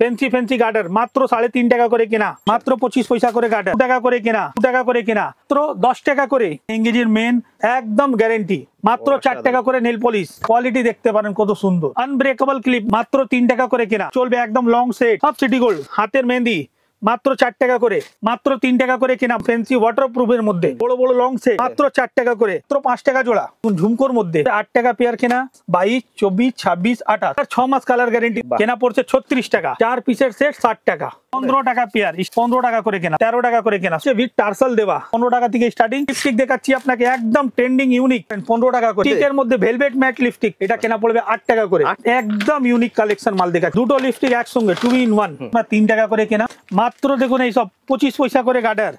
Fancy fancy গার্ডার মাত্র সাড়ে তিন টাকা করে কেনা মাত্র পঁচিশ পয়সা করে গার্ডার টাকা করে কেনা দু টাকা করে কেনা মাত্র দশ টাকা করে ইংরেজির মেন একদম গ্যারেন্টি মাত্র চার টাকা করে নেল পলিশ কোয়ালিটি দেখতে পারেন কত সুন্দর আনব্রেকেবল ক্লিপ মাত্র তিন টাকা করে কেনা চলবে একদম লং সেট সব সিটি গোল্ড হাতের মেহেন্দি মাত্র চার টাকা করে মাত্র তিন টাকা করে কেনা ফেন্সি ওয়াটারপ্রুফ এর মধ্যে বড় বড় লং সে মাত্র চার টাকা করে মাত্র পাঁচ টাকা জোড়া ঝুমকোর মধ্যে আট টাকা পেয়ার কেনা বাইশ চব্বিশ ছাব্বিশ আঠাশ ছ মাস কালার গ্যারেন্টি কেনা পড়ছে ছত্রিশ টাকা চার পিসের সেট ষাট টাকা পনেরো টাকা পেয়ার পনেরো টাকা করে কেনা তেরো টাকা করে কেনা ভিট টার্সেল দেওয়া পনেরো টাকা থেকে স্টার্টিং লিপস্টিক দেখাচ্ছি আপনাকে একদম ট্রেন্ডিং ইউনিক পনেরো টাকা করে এর মধ্যে ভেলভেট ম্যাট লিপস্টিক এটা কেনা পড়বে আট টাকা করে একদম ইউনিক কালেকশন মাল দেখা দুটো লিপস্টিক একসঙ্গে টু ইন ওয়ান তিন টাকা করে কেনা মাত্র দেখুন এইসব পঁচিশ পয়সা করে গাডার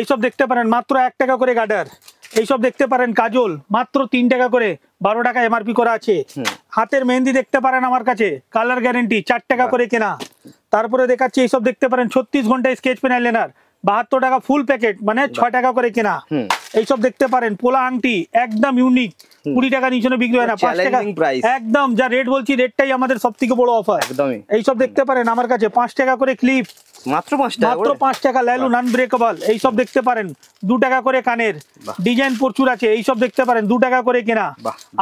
এইসব দেখতে পারেন মাত্র এক টাকা করে গাডার এইসব দেখতে পারেন কাজল মাত্র তিন টাকা করে বারো টাকা এমআরপি করা আছে হাতের মেহেন্দি দেখতে পারেন আমার কাছে কালার গ্যারেন্টি চার টাকা করে কেনা तपर देखा ये सब देखते छत्तीस घंटा स्केच पेन आईलैनार বাহাত্তর টাকা ফুল প্যাকেট মানে ছয় টাকা করে কেনা এইসব দেখতে পারেন পোলা আংটি একদম ইউনিক কুড়ি টাকা নিচে বিক্রি হয় না পাঁচ টাকা একদম যা রেট বলছি রেটটাই আমাদের সব থেকে বড় অফার এইসব দেখতে পারেন আমার কাছে পাঁচ টাকা করে ক্লিপ পাঁচ টাকা দেখতে পারেন দু টাকা করে কানের ডিজাইন প্রচুর আছে এইসব দেখতে পারেন দু টাকা করে কেনা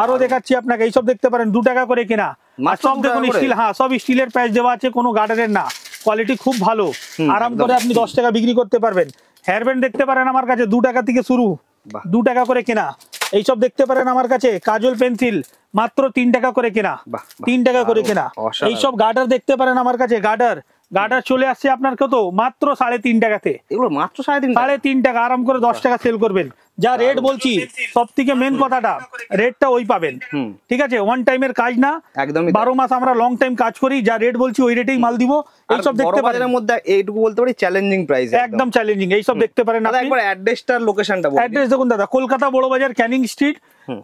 আরো দেখাচ্ছি আপনাকে এইসব দেখতে পারেন দু টাকা করে কেনা সব দেখুন স্টিল হ্যাঁ সব স্টিলের প্যাচ দেওয়া আছে কোনো গার্ডারের না কোয়ালিটি খুব ভালো আরাম করে আপনি দশ টাকা বিক্রি করতে পারবেন হেয়ার ব্যান্ড দেখতে পারেন আমার কাছে দু টাকা থেকে শুরু দু টাকা করে কেনা এইসব দেখতে পারেন আমার কাছে কাজল পেন্সিল মাত্র তিন টাকা করে কেনা তিন টাকা করে কেনা এইসব গার্ডার দেখতে পারেন আমার কাছে গার্ডার গার্ডার চলে আসছে আপনার কত মাত্র সাড়ে তিন টাকাতে মাত্র সাড়ে তিন সাড়ে তিন টাকা আরাম করে দশ টাকা সেল করবেন যা রেট বলছি সব থেকে মেন কথাটা রেটটা ওই পাবেন ঠিক আছে ওয়ান টাইমের কাজ না একদম বারো মাস আমরা লং টাইম কাজ করি যা রেট বলছি ওই রেটেই মাল দিব এইসব দেখতে পারেন মধ্যে এইটুকু বলতে পারি চ্যালেঞ্জিং প্রাইস একদম চ্যালেঞ্জিং এইসব দেখতে পারেন একবার অ্যাড্রেসটা লোকেশনটা অ্যাড্রেস দেখুন দাদা কলকাতা বড় বাজার ক্যানিং স্ট্রিট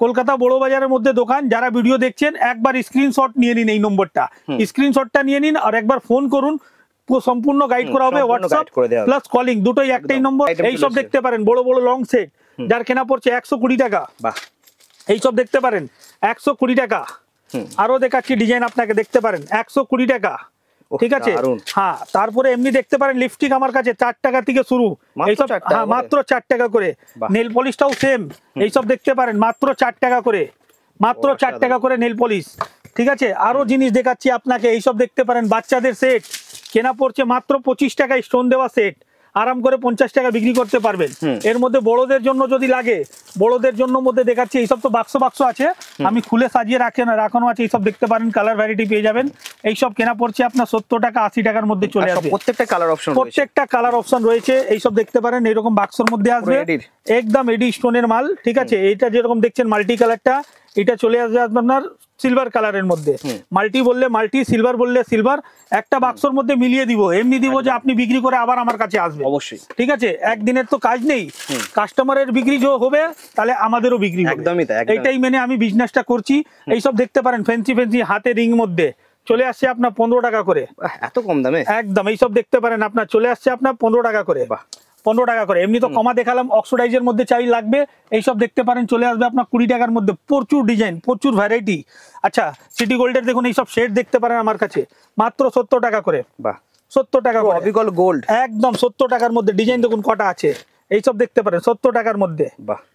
কলকাতা বড় বাজারের মধ্যে দোকান যারা ভিডিও দেখছেন একবার স্ক্রিনশট নিয়ে নিন এই নম্বরটা স্ক্রিনশটটা নিয়ে নিন আর একবার ফোন করুন সম্পূর্ণ গাইড করা হবে হোয়াটসঅ্যাপ প্লাস কলিং দুটোই একটাই নম্বর এইসব দেখতে পারেন বড় বড় লং সেট যার কেনা পড়ছে একশো কুড়ি টাকা এইসব দেখতে পারেন একশো কুড়ি টাকা আরো দেখাচ্ছি ডিজাইন আপনাকে দেখতে পারেন একশো কুড়ি টাকা ঠিক আছে হ্যাঁ তারপরে এমনি দেখতে পারেন লিপস্টিক আমার কাছে চার টাকা থেকে শুরু এইসব হ্যাঁ মাত্র চার টাকা করে নেল পলিশটাও সেম এইসব দেখতে পারেন মাত্র চার টাকা করে মাত্র চার টাকা করে নেল পলিশ ঠিক আছে আরো জিনিস দেখাচ্ছি আপনাকে এইসব দেখতে পারেন বাচ্চাদের সেট কেনা পড়ছে মাত্র পঁচিশ টাকায় স্টোন দেওয়া সেট আরাম করে পঞ্চাশ টাকা বিক্রি করতে পারবেন এর মধ্যে বড়দের জন্য যদি লাগে বড়দের জন্য মধ্যে দেখাচ্ছি এইসব তো বাক্স বাক্স আছে আমি খুলে সাজিয়ে রাখেন রাখানো আছে এইসব দেখতে পারেন কালার ভ্যারাইটি পেয়ে যাবেন এইসব কেনা পড়ছে আপনার সত্তর টাকা আশি টাকার মধ্যে চলে আচ্ছা, আসবে প্রত্যেকটা কালার অপশন প্রত্যেকটা কালার অপশন রয়েছে এইসব দেখতে পারেন এরকম বাক্সর মধ্যে আসবে একদম এডি স্টোনের মাল ঠিক আছে এইটা যেরকম দেখছেন মাল্টি কালারটা এটা চলে আসবে আপনার সিলভার কালারের মধ্যে মাল্টি বললে মাল্টি সিলভার বললে সিলভার একটা বাক্সর মধ্যে মিলিয়ে দিব এমনি দিব যে আপনি বিক্রি করে আবার আমার কাছে আসবে অবশ্যই ঠিক আছে একদিনের তো কাজ নেই কাস্টমারের বিক্রি যে হবে তাহলে আমাদেরও বিক্রি একদমই এটাই মেনে আমি বিজনেসটা করছি এইসব দেখতে পারেন ফ্যান্সি ফ্যান্সি হাতে রিং মধ্যে চলে আসছে আপনার পনেরো টাকা করে এত কম দামে একদম এইসব দেখতে পারেন আপনার চলে আসছে আপনার পনেরো টাকা করে বা পনেরো টাকা করে এমনি তো কমা দেখালাম অক্সোডাইজের মধ্যে চাই লাগবে এইসব দেখতে পারেন চলে আসবে আপনার কুড়ি টাকার মধ্যে প্রচুর ডিজাইন প্রচুর ভ্যারাইটি আচ্ছা সিটি গোল্ডের দেখুন এইসব শেড দেখতে পারেন আমার কাছে মাত্র সত্তর টাকা করে বা সত্তর টাকা গোল্ড একদম সত্তর টাকার মধ্যে ডিজাইন দেখুন কটা আছে এইসব দেখতে পারেন সত্তর টাকার মধ্যে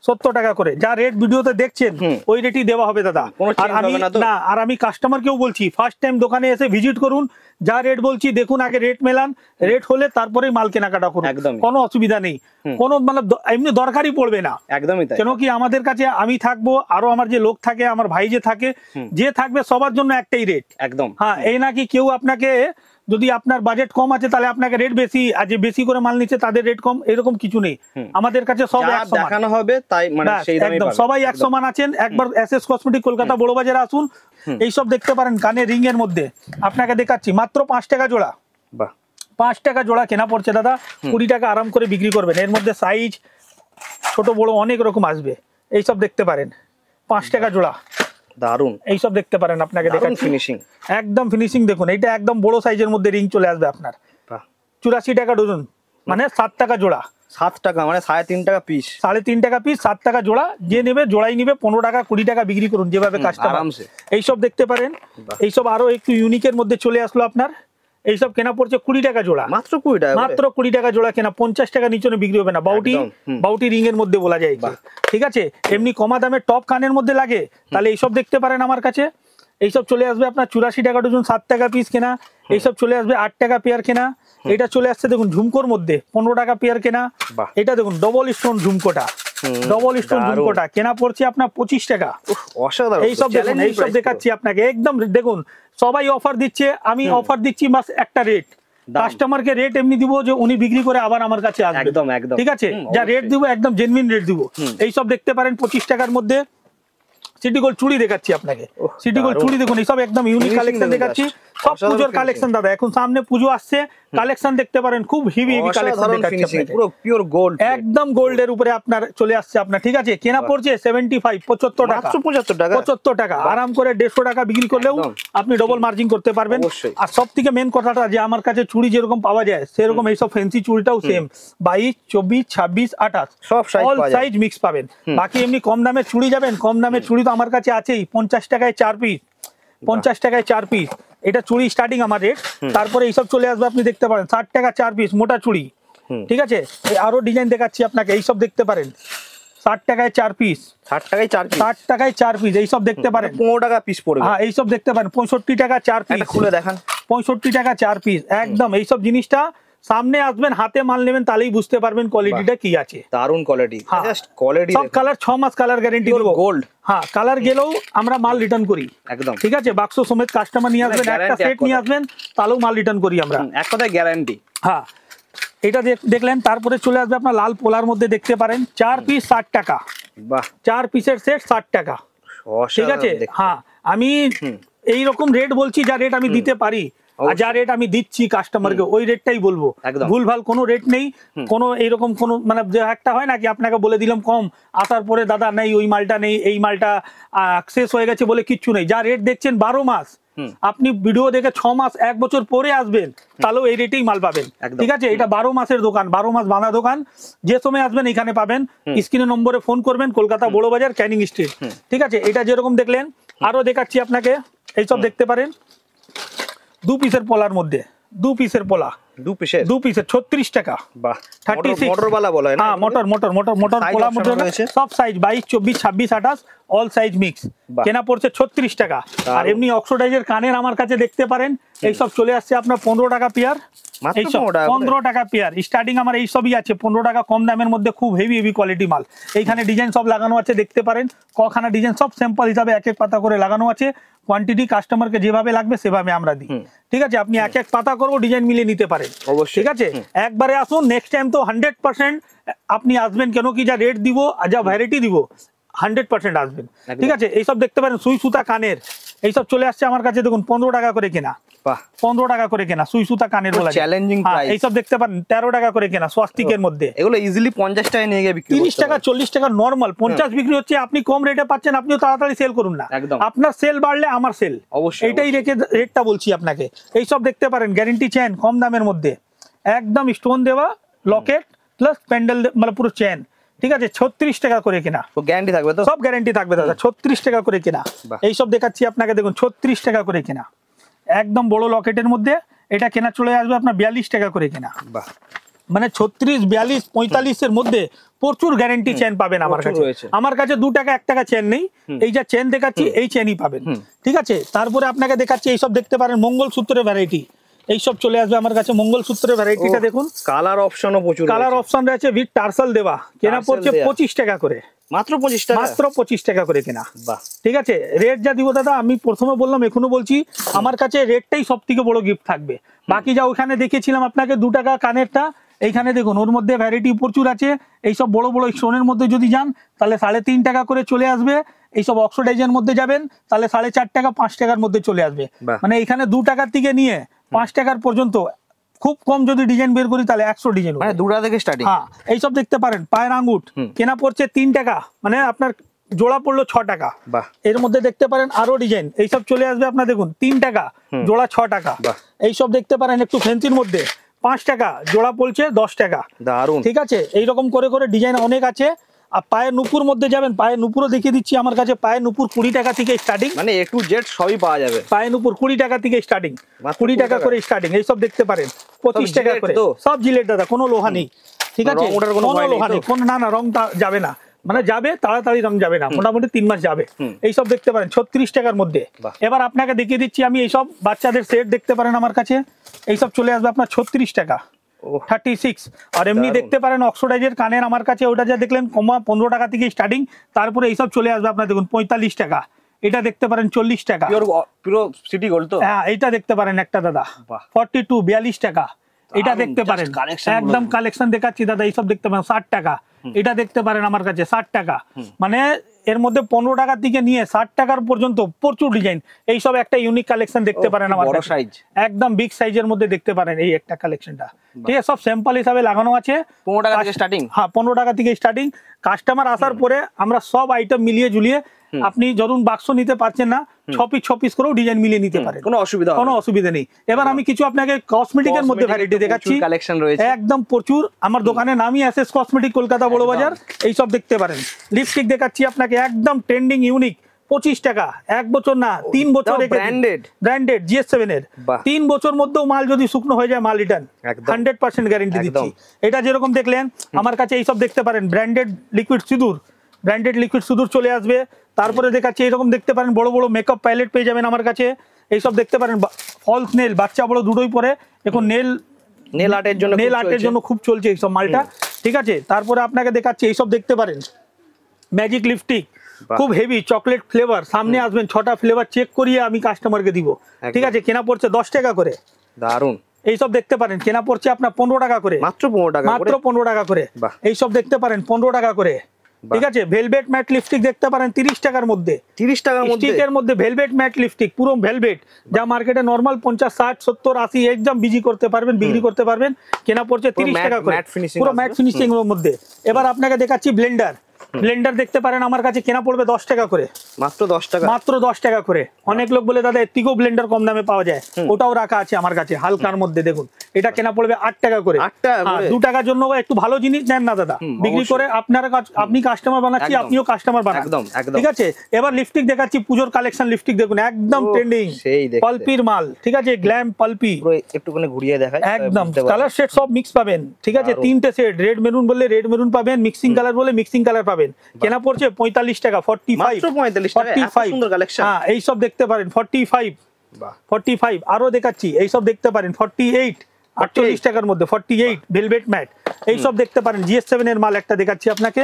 সত্তর টাকা করে যা রেট ভিডিওতে দেখছেন ওই রেটই দেওয়া হবে দাদা আর আমি না আর আমি কেউ বলছি ফার্স্ট টাইম দোকানে এসে ভিজিট করুন যা রেট বলছি দেখুন আগে রেট মেলান রেট হলে তারপরে মাল কেনাকাটা করুন কোনো অসুবিধা নেই কোনো মানে এমনি দরকারই পড়বে না একদমই কেন কি আমাদের কাছে আমি থাকবো আরো আমার যে লোক থাকে আমার ভাই যে থাকে যে থাকবে সবার জন্য একটাই রেট একদম হ্যাঁ এই নাকি কেউ আপনাকে যদি আপনার বাজেট কম আছে তাহলে আপনাকে রেট বেশি আর যে বেশি করে মাল নিচ্ছে তাদের রেট কম এরকম কিছু নেই আমাদের কাছে সব এক হবে তাই মানে একদম সবাই এক সমান আছেন একবার এসএস কসমেটিক কলকাতা বড় বাজারে আসুন এইসব দেখতে পারেন কানে রিং এর মধ্যে আপনাকে দেখাচ্ছি মাত্র পাঁচ টাকা জোড়া পাঁচ টাকা জোড়া কেনা পড়ছে দাদা কুড়ি টাকা আরাম করে বিক্রি করবেন এর মধ্যে সাইজ ছোট বড় অনেক রকম আসবে এইসব দেখতে পারেন পাঁচ টাকা জোড়া দারুন এইসব দেখতে পারেন আপনাকে দেখেন ফিনিশিং একদম ফিনিশিং দেখুন এটা একদম বড় সাইজের মধ্যে রিং চলে আসবে আপনার চুরাশি টাকা ডজন মানে সাত টাকা জোড়া সাত টাকা মানে সাড়ে তিন টাকা পিস সাড়ে তিন টাকা পিস সাত টাকা জোড়া যে নেবে জোড়াই নেবে পনেরো টাকা কুড়ি টাকা বিক্রি করুন যেভাবে কাজটা আরামসে এইসব দেখতে পারেন এইসব আরো একটু ইউনিকের মধ্যে চলে আসলো আপনার এইসব কেনা পড়ছে কুড়ি টাকা জোড়া মাত্র কুড়ি টাকা মাত্র কুড়ি টাকা জোড়া কেনা পঞ্চাশ টাকা নিচনে বিক্রি হবে না বাউটি বাউটি রিং এর মধ্যে বলা যায় ঠিক আছে এমনি কমা দামে টপ কানের মধ্যে লাগে তাহলে এইসব দেখতে পারেন আমার কাছে এইসব চলে আসবে আপনার চুরাশি টাকা ডজন সাত টাকা পিস কেনা এইসব চলে আসবে আট টাকা পেয়ার কেনা এটা চলে আসছে দেখুন ঝুমকোর মধ্যে পনেরো টাকা পেয়ার কেনা এটা দেখুন ডবল স্টোন ঝুমকোটা ডবল স্টোন ঝুমকোটা কেনা পড়ছে আপনার পঁচিশ টাকা দেখুন দেখাচ্ছি আপনাকে একদম দেখুন সবাই অফার দিচ্ছে আমি অফার দিচ্ছি একটা রেট কাস্টমারকে রেট এমনি দিব যে উনি বিক্রি করে আবার আমার কাছে একদম একদম ঠিক আছে যা রেট দিব একদম জেনুইন রেট দিব সব দেখতে পারেন পঁচিশ টাকার মধ্যে সিটি গোল চুড়ি দেখাচ্ছি আপনাকে সিটি গোল চুড়ি দেখুন সব একদম ইউনিক কালেকশন দেখাচ্ছি সব পুজোর কালেকশন দাদা এখন সামনে পুজো আসছে কালেকশন দেখতে পারেন খুব হেভি হেভি কালেকশন পুরো গোল্ড একদম গোল্ডের উপরে আপনার চলে আসছে আপনার ঠিক আছে কেনা পড়ছে সেভেন্টি ফাইভ পঁচাত্তর টাকা পঁচাত্তর টাকা পঁচাত্তর টাকা আরাম করে দেড়শো টাকা বিক্রি করলেও আপনি ডবল মার্জিন করতে পারবেন আর সব থেকে মেন কথাটা যে আমার কাছে চুড়ি যেরকম পাওয়া যায় সেরকম এইসব সব ফ্যান্সি চুড়িটাও সেম বাইশ চব্বিশ ছাব্বিশ আঠাশ সব সাইজ অল সাইজ মিক্স পাবেন বাকি এমনি কম দামের চুড়ি যাবেন কম দামের চুড়ি তো আমার কাছে আছেই পঞ্চাশ টাকায় চার পিস পঞ্চাশ টাকায় চার পিস এটা চুড়ি স্টার্টিং আমাদের তারপরে এইসব চলে আসবে আপনি দেখতে পারেন ষাট টাকা চার পিস মোটা চুড়ি ঠিক আছে আরো ডিজাইন দেখাচ্ছি আপনাকে এইসব দেখতে পারেন ষাট টাকায় চার পিস ষাট টাকায় চার ষাট টাকায় চার পিস এইসব দেখতে মানে পারেন পনেরো টাকা পিস পড়বে হ্যাঁ এইসব দেখতে পারেন পঁয়ষট্টি টাকা চার পিস খুলে দেখান পঁয়ষট্টি টাকা চার পিস একদম এইসব জিনিসটা সামনে আসবেন হাতে মাল নেবেন তাহলেই বুঝতে পারবেন কোয়ালিটিটা কি আছে দারুন কোয়ালিটি জাস্ট কোয়ালিটি সব কালার 6 মাস কালার গ্যারান্টি বলবো গোল্ড হ্যাঁ কালার গেলেও আমরা মাল রিটার্ন করি একদম ঠিক আছে বাক্স সমেত কাস্টমার নিয়ে মানে আসবেন একটা সেট নিয়ে আসবেন তাহলেও মাল রিটার্ন করি আমরা এক কথায় গ্যারান্টি হ্যাঁ এটা দেখলেন তারপরে চলে আসবে আপনার লাল পোলার মধ্যে দেখতে পারেন চার পিস ষাট টাকা বাহ চার পিসের সেট ষাট টাকা ঠিক আছে হ্যাঁ আমি এইরকম রেট বলছি যা রেট আমি দিতে পারি যা রেট আমি দিচ্ছি কাস্টমারকে ওই রেটটাই বলবো ভুল ভাল কোনো রেট নেই কোনো এইরকম কোনো মানে একটা হয় নাকি আপনাকে বলে দিলাম কম আসার পরে দাদা নেই ওই মালটা নেই এই মালটা শেষ হয়ে গেছে বলে কিচ্ছু নেই যা রেট দেখছেন বারো মাস আপনি ভিডিও দেখে ছ মাস এক বছর পরে আসবেন তাহলেও এই রেটেই মাল পাবেন ঠিক আছে এটা বারো মাসের দোকান বারো মাস বাঁধা দোকান যে সময় আসবেন এখানে পাবেন স্ক্রিনে নম্বরে ফোন করবেন কলকাতা বড় বাজার ক্যানিং স্ট্রিট ঠিক আছে এটা যেরকম দেখলেন আরো দেখাচ্ছি আপনাকে এইসব দেখতে পারেন দু পিসের পোলার মধ্যে দু পিসের পোলা দু পিসের দু পিসের ছত্রিশ টাকা বলা হয় না হ্যাঁ, মোটর মোটর মোটর মোটর পোলা সব সাইজ অল সাইজ মিক্স কেনা পড়ছে ছত্রিশ টাকা আর এমনি অক্সোডাইজের কানের আমার কাছে দেখতে পারেন এইসব চলে আসছে আপনার পনেরো টাকা পেয়ার পনেরো টাকা পেয়ার স্টার্টিং আমার আছে পনেরো টাকা কম দামের মধ্যে খুব হেভি হেভি কোয়ালিটি মাল ডিজাইন সব লাগানো আছে দেখতে পারেন ডিজাইন সব স্যাম্পল হিসাবে এক এক পাতা করে লাগানো আছে কোয়ান্টিটি যেভাবে লাগবে সেভাবে আমরা দিই ঠিক আছে আপনি এক এক পাতা করবো ডিজাইন মিলিয়ে নিতে পারেন ঠিক আছে একবারে আসুন নেক্সট টাইম তো হান্ড্রেড পার্সেন্ট আপনি আসবেন কেন কি যা রেট দিব আর যা ভ্যারাইটি দিব হান্ড্রেড পার্সেন্ট আসবেন ঠিক আছে এইসব দেখতে পারেন সুই সুতা কানের এইসব চলে আসছে আমার কাছে দেখুন পনেরো টাকা করে কেনা পনেরো টাকা করে কেনা সুই সুতা কানের হ্যাঁ, এইসব দেখতে পারেন তেরো টাকা করে কেনা সস্তিকের মধ্যে এগুলো ইজিলি পঞ্চাশ টাকা নিয়ে গিয়ে তিরিশ টাকা চল্লিশ টাকা নর্মাল পঞ্চাশ বিক্রি হচ্ছে আপনি কম রেটে পাচ্ছেন আপনিও তাড়াতাড়ি সেল করুন না আপনার সেল বাড়লে আমার সেল অবশ্যই এটাই রেখে রেটটা বলছি আপনাকে এইসব দেখতে পারেন গ্যারেন্টি চেন কম দামের মধ্যে একদম স্টোন দেওয়া লকেট প্লাস প্যান্ডেল মানে পুরো চেন ঠিক আছে ছত্রিশ টাকা করে কিনা গ্যারান্টি থাকবে তো সব গ্যারান্টি থাকবে দাদা ছত্রিশ টাকা করে কিনা এইসব দেখাচ্ছি আপনাকে দেখুন ছত্রিশ টাকা করে কিনা একদম বড় লকেটের মধ্যে এটা কেনা চলে আসবে আপনার বিয়াল্লিশ টাকা করে কিনা মানে ছত্রিশ বিয়াল্লিশ পঁয়তাল্লিশের মধ্যে প্রচুর গ্যারেন্টি চেন পাবেন আমার কাছে আমার কাছে দু টাকা এক টাকা চেন নেই এই যা চেন দেখাচ্ছি এই চেনই পাবেন ঠিক আছে তারপরে আপনাকে দেখাচ্ছি এইসব দেখতে পারেন মঙ্গল সূত্রের ভ্যারাইটি এইসব চলে আসবে আমার কাছে মঙ্গলসূত্রের ভ্যারাইটিটা দেখুন কালার অপশনও প্রচুর কালার অপশন রয়েছে উইথ টার্সাল দেওয়া কেনা পড়ছে পঁচিশ টাকা করে মাত্র পঁচিশ টাকা মাত্র পঁচিশ টাকা করে কেনা ঠিক আছে রেট যা দিব দাদা আমি প্রথমে বললাম এখনো বলছি আমার কাছে রেটটাই সব থেকে বড় গিফট থাকবে বাকি যা ওখানে দেখেছিলাম আপনাকে দু টাকা কানেরটা এইখানে দেখুন ওর মধ্যে ভ্যারাইটি প্রচুর আছে এইসব বড় বড় সোনের মধ্যে যদি যান তাহলে সাড়ে তিন টাকা করে চলে আসবে এইসব অক্সোডাইজের মধ্যে যাবেন তাহলে সাড়ে চার টাকা পাঁচ টাকার মধ্যে চলে আসবে মানে এখানে দু টাকার থেকে নিয়ে পাঁচ টাকার পর্যন্ত খুব কম যদি ডিজাইন বের করি তাহলে একশো ডিজাইন মানে দুটা থেকে স্টার্টিং হ্যাঁ এইসব দেখতে পারেন পায়ের আঙ্গুট কেনা পড়ছে তিন টাকা মানে আপনার জোড়া পড়লো ছ টাকা এর মধ্যে দেখতে পারেন আরো ডিজাইন এইসব চলে আসবে আপনার দেখুন তিন টাকা জোড়া ছ টাকা এইসব দেখতে পারেন একটু ফেন্সির মধ্যে পাঁচ টাকা জোড়া পড়ছে দশ টাকা ঠিক আছে এইরকম করে করে ডিজাইন অনেক আছে আর পায়ে নুপুর মধ্যে যাবেন পায়ে নুপুরও দেখিয়ে দিচ্ছি আমার কাছে পায়ে নুপুর কুড়ি টাকা থেকে স্টার্টিং মানে একটু জেট সবই পাওয়া যাবে পায়ে নুপুর কুড়ি টাকা থেকে স্টার্টিং কুড়ি টাকা করে স্টার্টিং এইসব দেখতে পারেন পঁচিশ টাকা করে সব জিলেট দাদা কোনো লোহা নেই ঠিক আছে কোনো লোহা নেই কোনো না না রংটা যাবে না মানে যাবে তাড়াতাড়ি রং যাবে না মোটামুটি তিন মাস যাবে এইসব দেখতে পারেন ছত্রিশ টাকার মধ্যে এবার আপনাকে দেখিয়ে দিচ্ছি আমি এইসব বাচ্চাদের সেট দেখতে পারেন আমার কাছে এইসব চলে আসবে আপনার ছত্রিশ টাকা থার্টি সিক্স আর এমনি দেখতে পারেন অক্সোডাইজের কানের আমার কাছে ওটা যা দেখলেন কমা পনেরো টাকা থেকে স্টার্টিং তারপরে এইসব চলে আসবে আপনার দেখুন পঁয়তাল্লিশ টাকা এটা দেখতে পারেন চল্লিশ টাকা পুরো সিটি গোল্ড তো হ্যাঁ এটা দেখতে পারেন একটা দাদা ফর্টি টু বিয়াল্লিশ টাকা এটা দেখতে পারেন একদম কালেকশন দেখাচ্ছি দাদা এইসব দেখতে পারেন ষাট টাকা এটা দেখতে পারেন আমার কাছে ষাট টাকা মানে এর মধ্যে পনেরো টাকার দিকে নিয়ে ষাট টাকার পর্যন্ত প্রচুর ডিজাইন এইসব একটা ইউনিক কালেকশন দেখতে পারেন আমার সাইজ একদম বিগ সাইজের মধ্যে দেখতে পারেন এই একটা কালেকশনটা ঠিক আছে সব স্যাম্পল হিসাবে লাগানো আছে পনেরো টাকা থেকে স্টার্টিং হ্যাঁ পনেরো টাকা থেকে স্টার্টিং কাস্টমার আসার পরে আমরা সব আইটেম মিলিয়ে ঝুলিয়ে আপনি ধরুন বাক্স নিতে পারছেন না ছপিস ছপিস করেও ডিজাইন মিলিয়ে নিতে পারেন কোনো অসুবিধা কোনো অসুবিধা নেই এবার আমি কিছু আপনাকে কসমেটিক এর মধ্যে ভ্যারাইটি দেখাচ্ছি কালেকশন রয়েছে একদম প্রচুর আমার দোকানে নামই আছে কসমেটিক কলকাতা বড় বাজার এইসব দেখতে পারেন লিপস্টিক দেখাচ্ছি আপনাকে একদম ট্রেন্ডিং ইউনিক পঁচিশ টাকা এক বছর না তিন বছর ব্র্যান্ডেড জিএস সেভেন এর তিন বছর মধ্যেও মাল যদি শুকনো হয়ে যায় মাল রিটার্ন হান্ড্রেড পার্সেন্ট গ্যারেন্টি দিচ্ছি এটা যেরকম দেখলেন আমার কাছে এইসব দেখতে পারেন branded liquid sindoor branded liquid sindoor চলে আসবে তারপরে দেখাচ্ছি এরকম দেখতে পারেন বড় বড় মেকআপ প্যালেট পেয়ে যাবেন আমার কাছে এইসব দেখতে পারেন ফলস নেল বাচ্চা বড় দুটোই পরে এখন নেল নেল আর্টের জন্য নেল আর্টের জন্য খুব চলছে এইসব মালটা ঠিক আছে তারপরে আপনাকে দেখাচ্ছি এইসব দেখতে পারেন ম্যাজিক লিপস্টিক খুব হেভি চকলেট ফ্লেভার সামনে আসবেন ছটা ফ্লেভার চেক করিয়ে আমি কাস্টমারকে দিব ঠিক আছে কেনা পড়ছে দশ টাকা করে দারুন এইসব দেখতে পারেন কেনা পড়ছে আপনার পনেরো টাকা করে মাত্র পনেরো টাকা মাত্র পনেরো টাকা করে এইসব দেখতে পারেন পনেরো টাকা করে ঠিক আছে ভেলভেট ম্যাট লিপস্টিক দেখতে পারেন তিরিশ টাকার মধ্যে তিরিশ টাকার মধ্যে মধ্যে ভেলভেট ম্যাট লিপস্টিক পুরো ভেলভেট যা মার্কেটে নর্মাল পঞ্চাশ ষাট সত্তর আশি একদম বিজি করতে পারবেন বিক্রি করতে পারবেন কেনা পড়ছে তিরিশ টাকা করে পুরো ম্যাট ফিনিশিং এর মধ্যে এবার আপনাকে দেখাচ্ছি ব্লেন্ডার ব্লেন্ডার দেখতে পারেন আমার কাছে কেনা পড়বে দশ টাকা করে মাত্র দশ টাকা মাত্র দশ টাকা করে অনেক লোক বলে দাদা এর ব্লেন্ডার কম দামে পাওয়া যায় ওটাও রাখা আছে আমার কাছে হালকার মধ্যে দেখুন এটা কেনা পড়বে আট টাকা হ্যাঁ, করে দু টাকার জন্য একটু ভালো জিনিস নেন না দাদা বিক্রি করে আপনার আপনি কাস্টমার বানাচ্ছি আপনিও কাস্টমার বানান ঠিক আছে এবার লিপস্টিক দেখাচ্ছি পুজোর কালেকশন লিপস্টিক দেখুন একদম ট্রেন্ডিং পালপির মাল ঠিক আছে গ্ল্যাম পালপি একটুখানি ঘুরিয়ে দেখা একদম কালার সেট সব মিক্স পাবেন ঠিক আছে তিনটে সেট রেড মেরুন বললে রেড মেরুন পাবেন মিক্সিং কালার বলে মিক্সিং কালার পাবেন কেনা পড়ছে পঁয়তাল্লিশ টাকা ফর্টি ফাইভ পঁয়তাল্লিশ ফর্টি ফাইভ কালেকশন হ্যাঁ এইসব দেখতে পারেন ফর্টি ফাইভ ফর্টি ফাইভ আরো দেখাচ্ছি এইসব দেখতে পারেন ফর্টি এইট আটচল্লিশ টাকার মধ্যে ফর্টি এইট ভেলভেট ম্যাট এইসব দেখতে পারেন জিএস সেভেন এর মাল একটা দেখাচ্ছি আপনাকে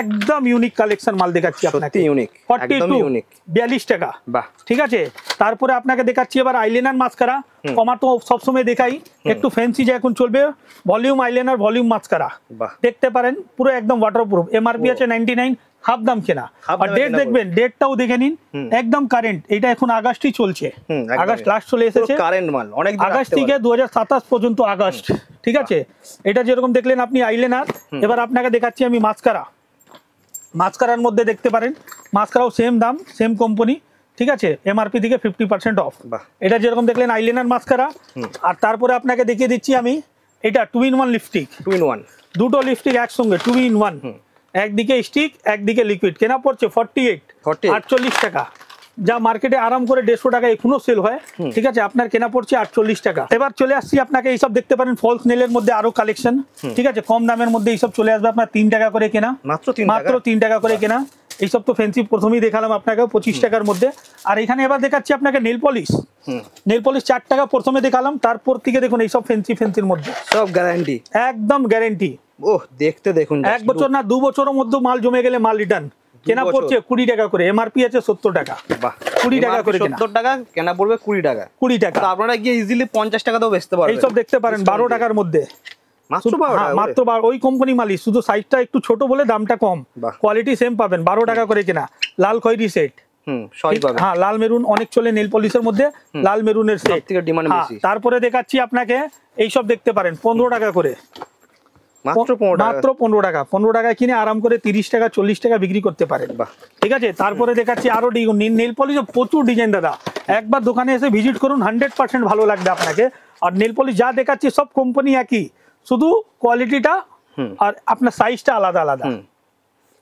একদম ইউনিক কালেকশন মাল দেখাচ্ছি আপনাকে ইউনিক 42 ইউনিক 42 টাকা বাহ ঠিক আছে তারপরে আপনাকে দেখাচ্ছি এবার আইলাইনার মাস্কারা কমা তো সবসময় দেখাই একটু ফ্যান্সি যে এখন চলবে ভলিউম আইলাইনার ভলিউম মাস্কারা দেখতে পারেন পুরো একদম ওয়াটারপ্রুফ এমআরপি আছে 99 হাফ দাম কেনা আর ডেট দেখবেন ডেটটাও দেখে নিন একদম কারেন্ট এটা এখন আগস্টই চলছে আগস্ট লাস্ট চলে এসেছে কারেন্ট মাল অনেক আগস্ট থেকে দু পর্যন্ত আগস্ট ঠিক আছে আচ্ছা। এটা যেরকম দেখলেন আপনি আইলেন আর এবার আপনাকে দেখাচ্ছি আমি মাস্কারা মাস্কারার মধ্যে দেখতে পারেন মাস্কারাও সেম দাম সেম কোম্পানি ঠিক আছে এমআরপি থেকে ফিফটি পার্সেন্ট অফ এটা যেরকম দেখলেন আইলেনার মাস্কারা আর তারপরে আপনাকে দেখিয়ে দিচ্ছি আমি এটা two in one lipstick two in one দুটো লিপস্টিক একসঙ্গে টু ইন ওয়ান একদিকে স্টিক একদিকে লিকুইড কেনা পড়ছে ফর্টি এইট আটচল্লিশ টাকা যা মার্কেটে আরাম করে দেড়শো টাকা এখনো সেল হয় ঠিক আছে আপনার কেনা পড়ছে আটচল্লিশ টাকা এবার চলে আসছি আপনাকে এইসব দেখতে পারেন ফলস নেলের মধ্যে আরো কালেকশন ঠিক আছে কম দামের মধ্যে এইসব চলে আসবে আপনার তিন টাকা করে কেনা মাত্র তিন টাকা করে কেনা এইসব তো ফেন্সি প্রথমেই দেখালাম আপনাকে পঁচিশ টাকার মধ্যে আর এখানে এবার দেখাচ্ছি আপনাকে নেল পলিশ নেল পলিশ চার টাকা প্রথমে দেখালাম তারপর থেকে দেখুন এইসব ফেন্সি ফেন্সির মধ্যে সব গ্যারান্টি একদম গ্যারান্টি ওহ দেখতে দেখুন এক বছর না দু বছরের মধ্যে মাল জমে গেলে মাল রিটার্ন কেনা পড়ছে কুড়ি টাকা করে এমআরপি আছে সত্তর টাকা ওই শুধু সাইজটা একটু ছোট বলে দামটা কম কোয়ালিটি সেম পাবেন বারো টাকা করে কেনা লাল খয়েরি সেট হ্যাঁ লাল মেরুন অনেক চলে নেল পলিশের মধ্যে লাল মেরুনের সেট হ্যাঁ, তারপরে দেখাচ্ছি আপনাকে এইসব দেখতে পারেন পনেরো টাকা করে মাত্র পনেরো টাকা পনেরো টাকায় কিনে আরাম করে তিরিশ টাকা চল্লিশ টাকা বিক্রি করতে পারেন ঠিক আছে তারপরে দেখাচ্ছি আরো নেল পলিশ প্রচুর ডিজাইন দাদা একবার দোকানে এসে ভিজিট করুন হান্ড্রেড পার্সেন্ট ভালো লাগবে আপনাকে আর নেল যা দেখাচ্ছি সব কোম্পানি একই শুধু কোয়ালিটিটা আর আপনার সাইজটা আলাদা আলাদা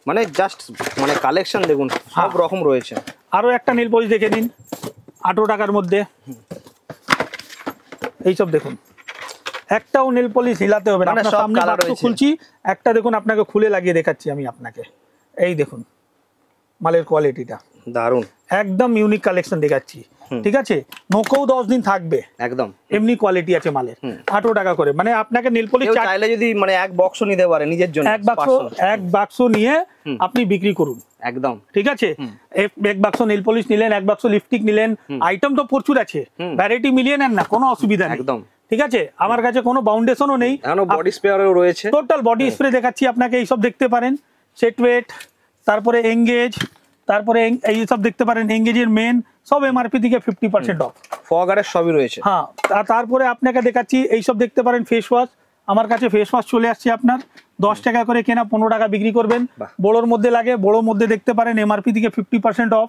মানে জাস্ট মানে কালেকশন দেখুন সব হ্যাঁ। রকম রয়েছে আরো একটা নীল পলিশ দেখে নিন আঠারো টাকার মধ্যে এইসব দেখুন একটাও নেল পলিশ হিলাতে হবে না মানে সামনে খুলছি একটা দেখুন আপনাকে খুলে লাগিয়ে দেখাচ্ছি আমি আপনাকে এই দেখুন মালের কোয়ালিটিটা দারুন একদম ইউনিক কালেকশন দেখাচ্ছি ঠিক আছে নৌকোও দশ দিন থাকবে একদম এমনি কোয়ালিটি আছে মালের আঠারো টাকা করে মানে আপনাকে নীলপলি চাইলে যদি মানে এক বক্স নিতে পারে নিজের জন্য এক বাক্স এক বাক্স নিয়ে আপনি বিক্রি করুন একদম ঠিক আছে এক বাক্স নীল পলিশ নিলেন এক বাক্স লিপস্টিক নিলেন আইটেম তো প্রচুর আছে ভ্যারাইটি মিলিয়ে নেন না কোনো অসুবিধা একদম ঠিক আছে আমার কাছে কোনো বাউন্ডেশনও নেই বডি স্প্রেও রয়েছে টোটাল বডি স্প্রে দেখাচ্ছি আপনাকে এইসব দেখতে পারেন সেট ওয়েট তারপরে এঙ্গেজ তারপরে এই সব দেখতে পারেন এঙ্গেজের মেন সব এমআরপি থেকে ফিফটি পার্সেন্ট অফ ফগারের সবই রয়েছে হ্যাঁ তারপরে আপনাকে দেখাচ্ছি এইসব দেখতে পারেন ফেস ওয়াশ আমার কাছে ফেস ওয়াশ চলে আসছে আপনার দশ টাকা করে কেনা পনেরো টাকা বিক্রি করবেন বড়োর মধ্যে লাগে বড়োর মধ্যে দেখতে পারেন এমআরপি থেকে ফিফটি পার্সেন্ট অফ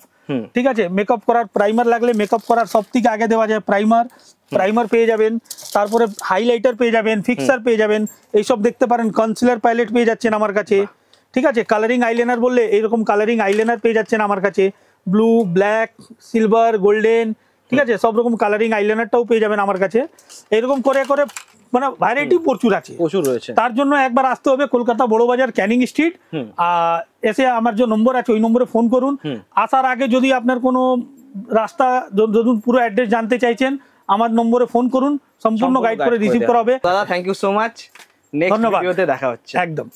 ঠিক আছে মেকআপ করার প্রাইমার লাগলে মেকআপ করার সব থেকে আগে দেওয়া যায় প্রাইমার প্রাইমার পেয়ে যাবেন তারপরে হাইলাইটার পেয়ে যাবেন ফিক্সার পেয়ে যাবেন এইসব দেখতে পারেন কনসিলার প্যালেট পেয়ে যাচ্ছেন আমার কাছে ঠিক আছে কালারিং আইলাইনার বললে এইরকম কালারিং আইলাইনার পেয়ে যাচ্ছেন আমার কাছে ব্লু ব্ল্যাক সিলভার গোল্ডেন ঠিক আছে সব রকম কালারিং আইলাইনারটাও পেয়ে যাবেন আমার কাছে এরকম করে করে মানে ভ্যারাইটি প্রচুর আছে প্রচুর রয়েছে তার জন্য একবার আসতে হবে কলকাতা বড় বাজার ক্যানিং স্ট্রিট এসে আমার যে নম্বর আছে ওই নম্বরে ফোন করুন আসার আগে যদি আপনার কোনো রাস্তা ধরুন পুরো অ্যাড্রেস জানতে চাইছেন আমার নম্বরে ফোন করুন সম্পূর্ণ গাইড করে রিসিভ করা হবে দাদা thank you so much next ভিডিওতে দেখা হচ্ছে একদম